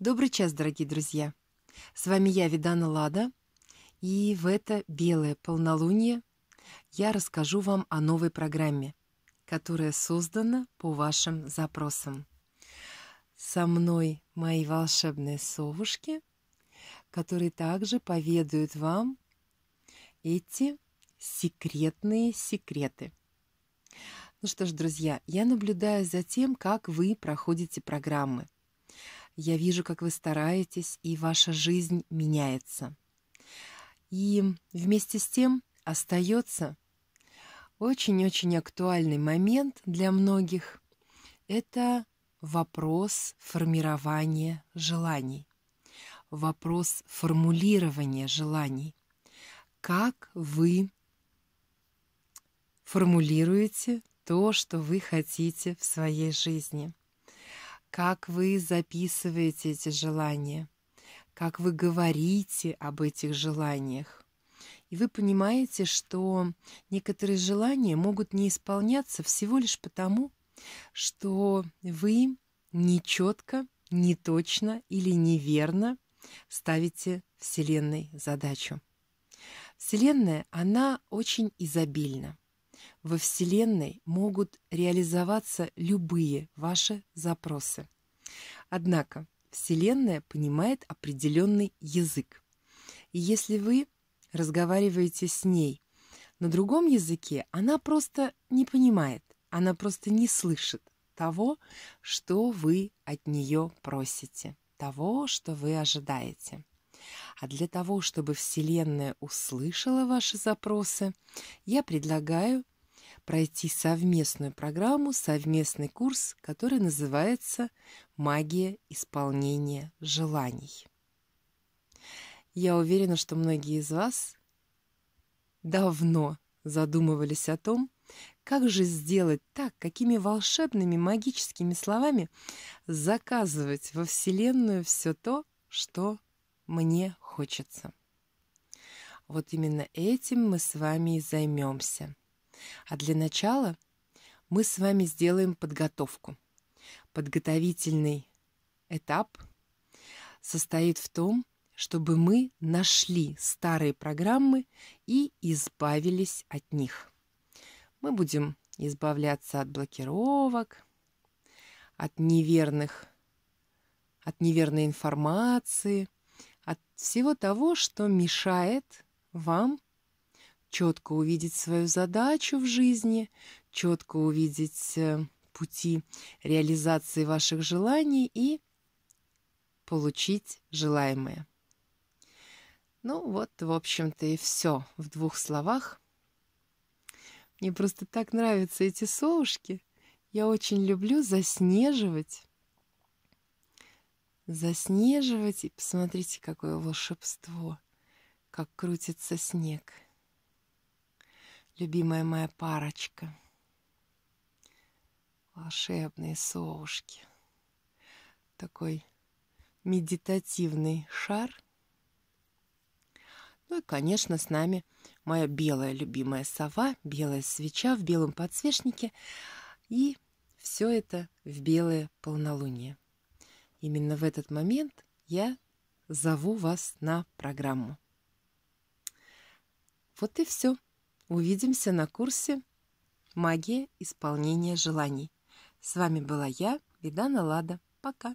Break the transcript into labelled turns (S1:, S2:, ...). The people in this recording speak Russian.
S1: Добрый час, дорогие друзья! С вами я, Видана Лада, и в это белое полнолуние я расскажу вам о новой программе, которая создана по вашим запросам. Со мной мои волшебные совушки, которые также поведают вам эти секретные секреты. Ну что ж, друзья, я наблюдаю за тем, как вы проходите программы – я вижу, как вы стараетесь, и ваша жизнь меняется. И вместе с тем остается очень-очень актуальный момент для многих. Это вопрос формирования желаний, вопрос формулирования желаний. Как вы формулируете то, что вы хотите в своей жизни как вы записываете эти желания, как вы говорите об этих желаниях. И вы понимаете, что некоторые желания могут не исполняться всего лишь потому, что вы нечетко, неточно или неверно ставите Вселенной задачу. Вселенная, она очень изобильна. Во Вселенной могут реализоваться любые ваши запросы. Однако Вселенная понимает определенный язык. И если вы разговариваете с ней на другом языке, она просто не понимает, она просто не слышит того, что вы от нее просите, того, что вы ожидаете. А для того, чтобы Вселенная услышала ваши запросы, я предлагаю пройти совместную программу, совместный курс, который называется «Магия исполнения желаний». Я уверена, что многие из вас давно задумывались о том, как же сделать так, какими волшебными магическими словами заказывать во Вселенную все то, что мне хочется. Вот именно этим мы с вами и займемся. А для начала мы с вами сделаем подготовку. Подготовительный этап состоит в том, чтобы мы нашли старые программы и избавились от них. Мы будем избавляться от блокировок, от неверных, от неверной информации – от всего того, что мешает вам четко увидеть свою задачу в жизни, четко увидеть э, пути реализации ваших желаний и получить желаемое. Ну вот, в общем-то, и все в двух словах. Мне просто так нравятся эти совушки. Я очень люблю заснеживать заснеживать. И посмотрите, какое волшебство, как крутится снег. Любимая моя парочка. Волшебные совушки. Такой медитативный шар. Ну и, конечно, с нами моя белая любимая сова, белая свеча в белом подсвечнике. И все это в белое полнолуние. Именно в этот момент я зову вас на программу. Вот и все. Увидимся на курсе «Магия исполнения желаний». С вами была я, Видана Лада. Пока.